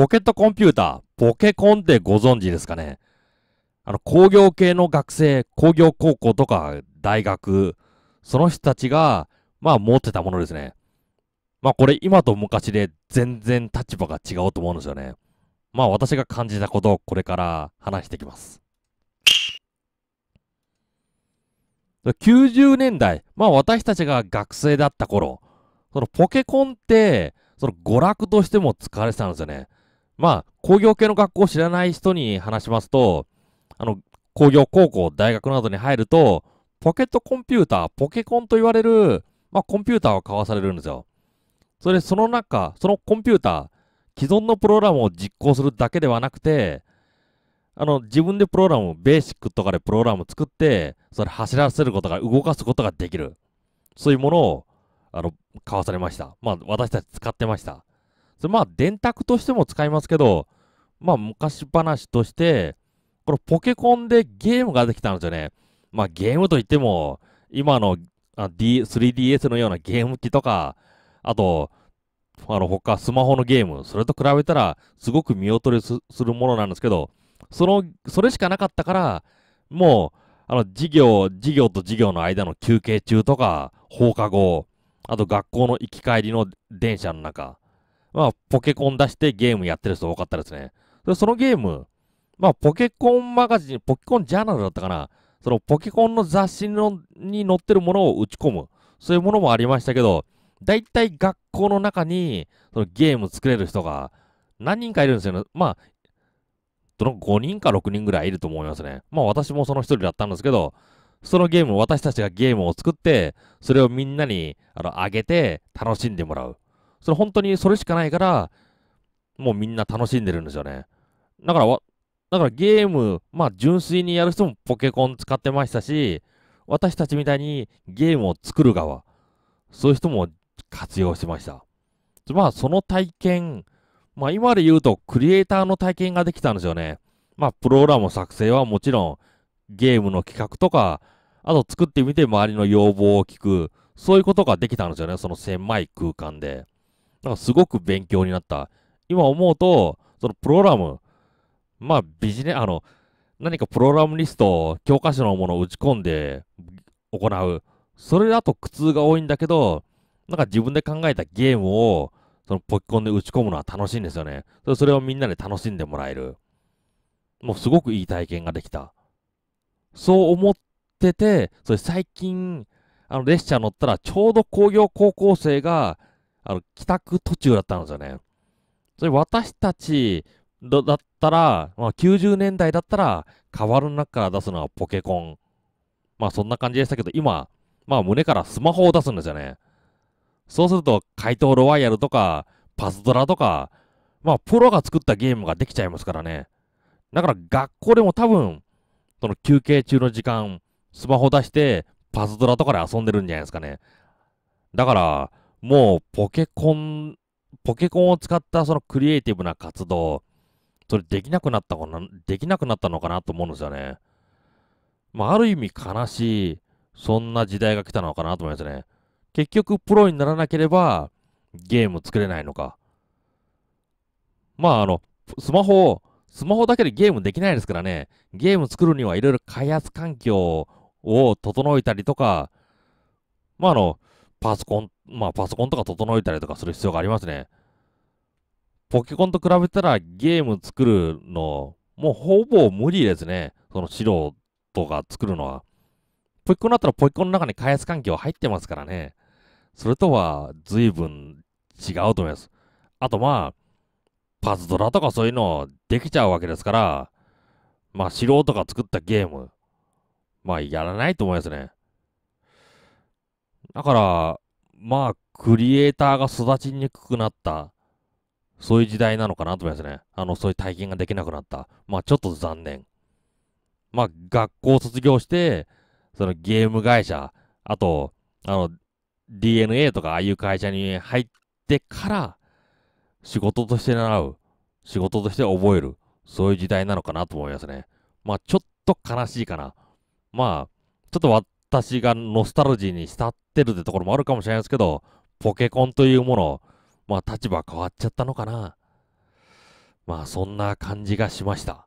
ポケットコンピューター、ポケコンってご存知ですかねあの、工業系の学生、工業高校とか大学、その人たちが、まあ持ってたものですね。まあこれ今と昔で全然立場が違うと思うんですよね。まあ私が感じたことをこれから話していきます。90年代、まあ私たちが学生だった頃、そのポケコンって、その娯楽としても使われてたんですよね。まあ、工業系の学校を知らない人に話しますと、あの、工業高校、大学などに入ると、ポケットコンピューター、ポケコンと言われる、まあ、コンピューターを買わされるんですよ。それ、その中、そのコンピューター、既存のプログラムを実行するだけではなくて、あの、自分でプログラム、ベーシックとかでプログラムを作って、それ走らせることが、動かすことができる。そういうものを、あの、買わされました。まあ、私たち使ってました。それまあ、電卓としても使いますけど、まあ、昔話として、このポケコンでゲームができたんですよね。まあ、ゲームといっても、今の D、3DS のようなゲーム機とか、あと、あの、他、スマホのゲーム、それと比べたら、すごく見劣りするものなんですけど、その、それしかなかったから、もう、あの、授業、授業と授業の間の休憩中とか、放課後、あと学校の行き帰りの電車の中、まあ、ポケコン出してゲームやってる人多かったですね。で、そのゲーム、まあ、ポケコンマガジン、ポケコンジャーナルだったかな。そのポケコンの雑誌のに載ってるものを打ち込む。そういうものもありましたけど、だいたい学校の中に、そのゲーム作れる人が何人かいるんですよね。まあ、の5人か6人ぐらいいると思いますね。まあ私もその1人だったんですけど、そのゲーム、私たちがゲームを作って、それをみんなに、あの、上げて楽しんでもらう。それ本当にそれしかないから、もうみんな楽しんでるんですよね。だからわ、だからゲーム、まあ純粋にやる人もポケコン使ってましたし、私たちみたいにゲームを作る側、そういう人も活用しました。まあその体験、まあ今で言うとクリエイターの体験ができたんですよね。まあプログラム作成はもちろんゲームの企画とか、あと作ってみて周りの要望を聞く、そういうことができたんですよね、その狭い空間で。なんかすごく勉強になった。今思うと、そのプログラム、まあビジネス、あの、何かプログラムリスト、教科書のものを打ち込んで行う。それだと苦痛が多いんだけど、なんか自分で考えたゲームを、そのポキコンで打ち込むのは楽しいんですよね。それをみんなで楽しんでもらえる。もうすごくいい体験ができた。そう思ってて、それ最近、あの列車乗ったらちょうど工業高校生があの、帰宅途中だったんですよね。それ私たちだったら、まあ、90年代だったら、わる中から出すのはポケコン。まあそんな感じでしたけど、今、まあ胸からスマホを出すんですよね。そうすると、怪盗ロワイヤルとか、パズドラとか、まあプロが作ったゲームができちゃいますからね。だから学校でも多分、その休憩中の時間、スマホ出して、パズドラとかで遊んでるんじゃないですかね。だから、もうポケコン、ポケコンを使ったそのクリエイティブな活動、それできなくなったかな、できなくなったのかなと思うんですよね。まあ、ある意味悲しい、そんな時代が来たのかなと思いますね。結局、プロにならなければ、ゲーム作れないのか。まあ、あの、スマホ、スマホだけでゲームできないですからね。ゲーム作るにはいろいろ開発環境を整えたりとか、まあ、あの、パソコンまあ、パソコンとか整えたりとかする必要がありますね。ポケコンと比べたらゲーム作るの、もうほぼ無理ですね。その素人が作るのは。ポケコンだったらポケコンの中に開発環境入ってますからね。それとは随分違うと思います。あとまあ、パズドラとかそういうのできちゃうわけですから、まあ素人が作ったゲーム、まあやらないと思いますね。だから、まあ、クリエイターが育ちにくくなった、そういう時代なのかなと思いますね。あの、そういう体験ができなくなった。まあ、ちょっと残念。まあ、学校を卒業して、そのゲーム会社、あと、あの、DNA とかああいう会社に入ってから、仕事として習う。仕事として覚える。そういう時代なのかなと思いますね。まあ、ちょっと悲しいかな。まあ、ちょっと私がノスタルジーに浸ってるってところもあるかもしれないですけど、ポケコンというもの、まあ立場変わっちゃったのかな。まあそんな感じがしました。